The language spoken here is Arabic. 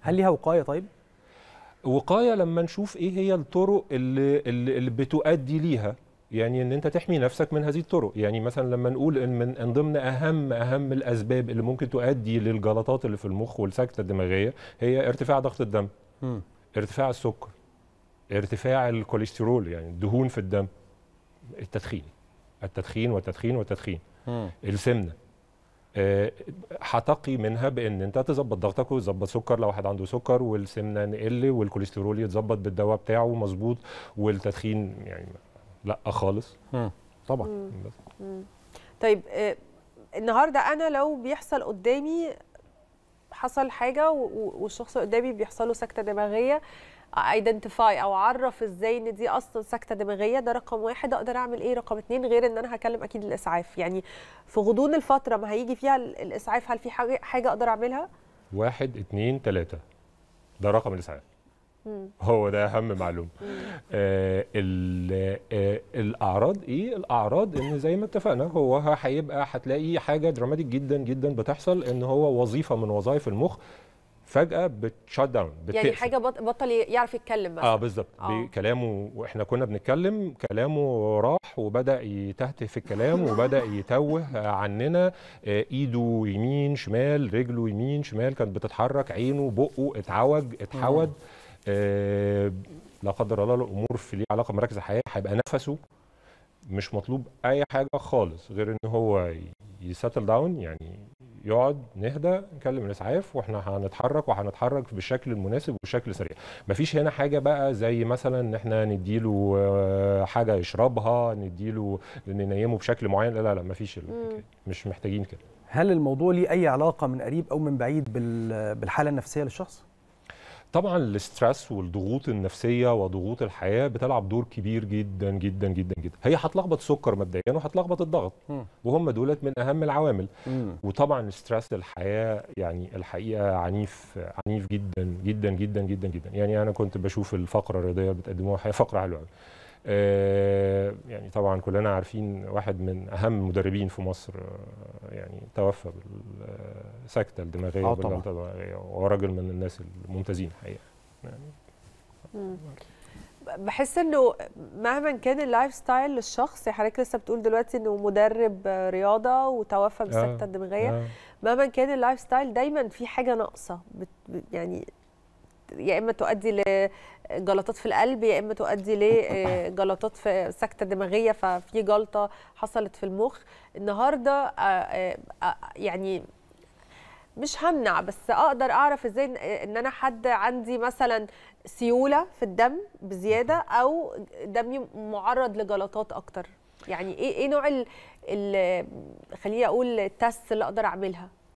هل ليها وقايه طيب؟ وقايه لما نشوف ايه هي الطرق اللي, اللي بتؤدي ليها يعني ان انت تحمي نفسك من هذه الطرق يعني مثلا لما نقول ان من ضمن اهم اهم الاسباب اللي ممكن تؤدي للجلطات اللي في المخ والسكته الدماغيه هي ارتفاع ضغط الدم م. ارتفاع السكر ارتفاع الكوليسترول يعني الدهون في الدم التدخين التدخين والتدخين والتدخين م. السمنه هتقي منها بان انت تظبط ضغطك وتظبط سكر لو واحد عنده سكر والسمنه نقل والكوليسترول يتظبط بالدواء بتاعه مظبوط والتدخين يعني لا خالص مم. طبعا مم. طيب آه، النهارده انا لو بيحصل قدامي حصل حاجه والشخص قدامي بيحصل له سكته دماغيه ايدنتيفاي او اعرف ازاي ان دي اصلا سكته دماغيه ده رقم واحد اقدر اعمل ايه رقم اتنين غير ان انا هكلم اكيد الاسعاف يعني في غضون الفتره ما هيجي فيها الاسعاف هل في حاجه حاجه اقدر اعملها واحد اتنين تلاته ده رقم الاسعاف هو ده اهم معلومه آه آه الاعراض ايه الاعراض ان زي ما اتفقنا هو هيبقى هتلاقي حاجه دراماتيك جدا جدا بتحصل ان هو وظيفه من وظائف المخ فجاه بتشت داون يعني حاجه بطل يعرف يتكلم مثلا اه بالظبط آه. كلامه واحنا كنا بنتكلم كلامه راح وبدا يتهته في الكلام وبدا يتوه عننا آه، ايده يمين شمال رجله يمين شمال كانت بتتحرك عينه بقه اتعوج اتحود آه لا قدر الله الامور في ليه علاقه بمراكز الحياه هيبقى نفسه مش مطلوب اي حاجه خالص غير ان هو يساتل داون يعني يقعد نهدى نكلم الاسعاف واحنا هنتحرك وهنتحرك بالشكل المناسب وبشكل سريع مفيش هنا حاجه بقى زي مثلا ان احنا نديله آه، حاجه يشربها نديله ننيمه بشكل معين لا لا لا مفيش مش محتاجين كده هل الموضوع ليه اي علاقه من قريب او من بعيد بالحاله النفسيه للشخص طبعا الاسترس والضغوط النفسيه وضغوط الحياه بتلعب دور كبير جدا جدا جدا جدا هي هتلخبط سكر مبدئيا وهتلخبط الضغط وهم دولت من اهم العوامل وطبعا الاسترس الحياه يعني الحقيقه عنيف عنيف جدا جدا جدا جدا جدا يعني انا كنت بشوف الفقره الرياضيه بتقدموها فقره حلوه آه، يعني طبعا كلنا عارفين واحد من اهم المدربين في مصر آه، يعني توفى بالسكته الدماغيه اه طبعا الدماغيه وهو راجل من الناس الممتازين الحقيقه يعني آه. بحس انه مهما كان اللايف ستايل للشخص يعني حضرتك لسه بتقول دلوقتي انه مدرب رياضه وتوفى بالسكته الدماغيه مهما كان اللايف ستايل دايما في حاجه ناقصه يعني يا اما تؤدي لجلطات في القلب يا اما تؤدي لجلطات آه، في سكته دماغيه ففي جلطه حصلت في المخ النهارده آه، آه، يعني مش همنع بس اقدر اعرف ازاي ان انا حد عندي مثلا سيوله في الدم بزياده او دمي معرض لجلطات اكتر يعني ايه ايه نوع ال خليني اقول التست اللي اقدر اعملها